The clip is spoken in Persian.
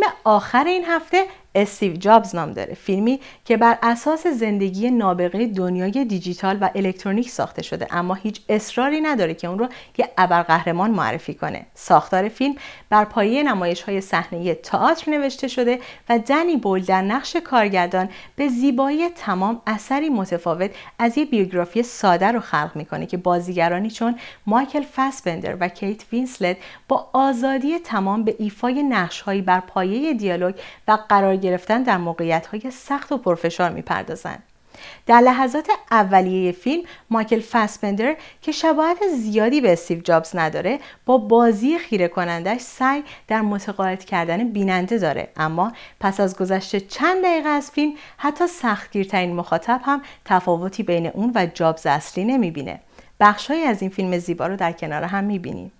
فیلم آخر این هفته استیو جابز نام داره فیلمی که بر اساس زندگی نابغه دنیای دیجیتال و الکترونیک ساخته شده اما هیچ اصراری نداره که اون رو یه ابرقهرمان معرفی کنه ساختار فیلم بر پایه نمایش های صحنه تئاتر نوشته شده و دنی بول در نقش کارگردان به زیبایی تمام اثری متفاوت از یه بیوگرافی ساده رو خلق میکنه که بازیگرانی چون مایکل فسبندر و کیت وینسلت با آزادی تمام به ایفای نقشهایی بر پایه دیالوگ و قرار گرفتن در موقعیت های سخت و پرفشار میپردازند. در لحظات اولیه فیلم مایکل فاسبندر که شباهت زیادی به استیو جابز نداره با بازی خیره کنندش سعی در متقاعد کردن بیننده داره اما پس از گذشته چند دقیقه از فیلم حتی سختگیرترین مخاطب هم تفاوتی بین اون و جابز اصلی نمیبینه بخشهایی از این فیلم زیبا رو در کنار هم میبینیم